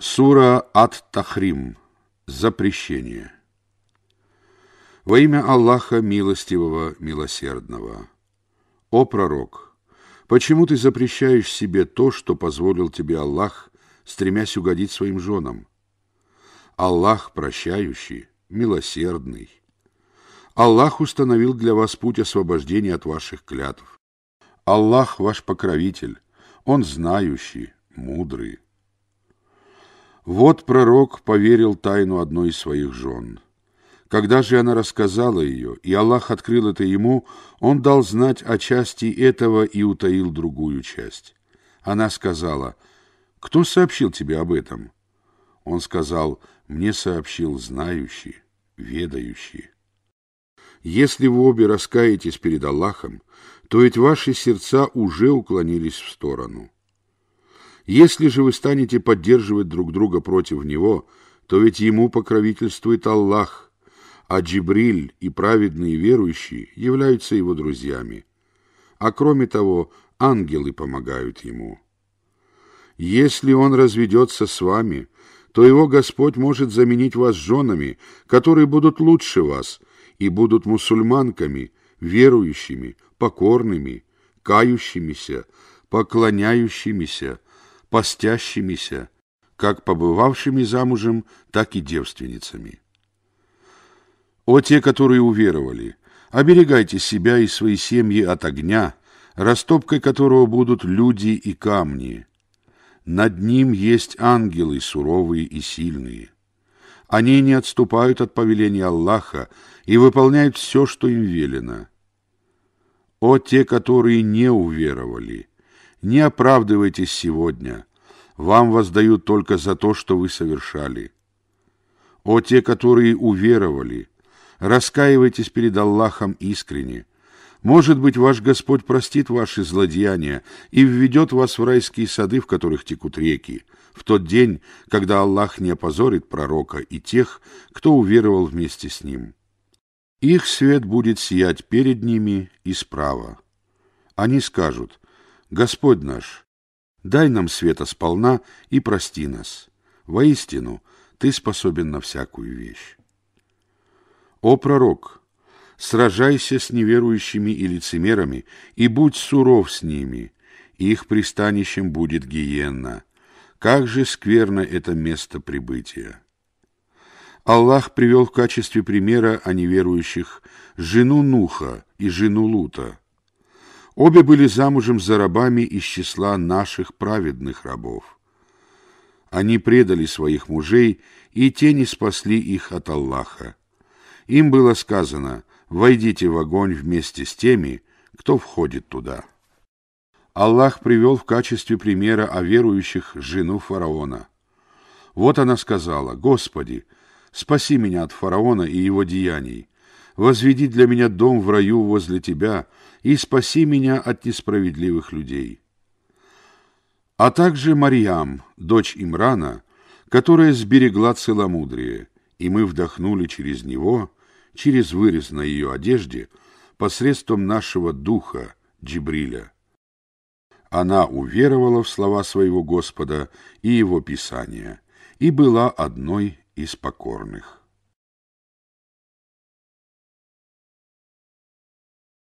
Сура Ат-Тахрим. Запрещение. Во имя Аллаха Милостивого, Милосердного. О пророк, почему ты запрещаешь себе то, что позволил тебе Аллах, стремясь угодить своим женам? Аллах прощающий, милосердный. Аллах установил для вас путь освобождения от ваших клятв. Аллах ваш покровитель, Он знающий, мудрый. Вот пророк поверил тайну одной из своих жен. Когда же она рассказала ее, и Аллах открыл это ему, он дал знать о части этого и утаил другую часть. Она сказала, «Кто сообщил тебе об этом?» Он сказал, «Мне сообщил знающий, ведающий». Если вы обе раскаетесь перед Аллахом, то ведь ваши сердца уже уклонились в сторону. Если же вы станете поддерживать друг друга против него, то ведь ему покровительствует Аллах, а Джибриль и праведные верующие являются его друзьями. А кроме того, ангелы помогают ему. Если он разведется с вами, то его Господь может заменить вас женами, которые будут лучше вас, и будут мусульманками, верующими, покорными, кающимися, поклоняющимися, постящимися, как побывавшими замужем, так и девственницами. О те, которые уверовали, оберегайте себя и свои семьи от огня, растопкой которого будут люди и камни. Над ним есть ангелы суровые и сильные. Они не отступают от повеления Аллаха и выполняют все, что им велено. О те, которые не уверовали! Не оправдывайтесь сегодня. Вам воздают только за то, что вы совершали. О те, которые уверовали! Раскаивайтесь перед Аллахом искренне. Может быть, ваш Господь простит ваши злодеяния и введет вас в райские сады, в которых текут реки, в тот день, когда Аллах не опозорит пророка и тех, кто уверовал вместе с ним. Их свет будет сиять перед ними и справа. Они скажут, Господь наш, дай нам света сполна и прости нас. Воистину, Ты способен на всякую вещь. О пророк, сражайся с неверующими и лицемерами, и будь суров с ними, их пристанищем будет гиенна. Как же скверно это место прибытия! Аллах привел в качестве примера о неверующих жену Нуха и жену Лута, Обе были замужем за рабами из числа наших праведных рабов. Они предали своих мужей, и те не спасли их от Аллаха. Им было сказано «Войдите в огонь вместе с теми, кто входит туда». Аллах привел в качестве примера о верующих жену фараона. Вот она сказала «Господи, спаси меня от фараона и его деяний, возведи для меня дом в раю возле тебя» и спаси меня от несправедливых людей. А также Марьям, дочь Имрана, которая сберегла целомудрие, и мы вдохнули через него, через вырез на ее одежде, посредством нашего духа, Джибриля. Она уверовала в слова своего Господа и его Писания и была одной из покорных.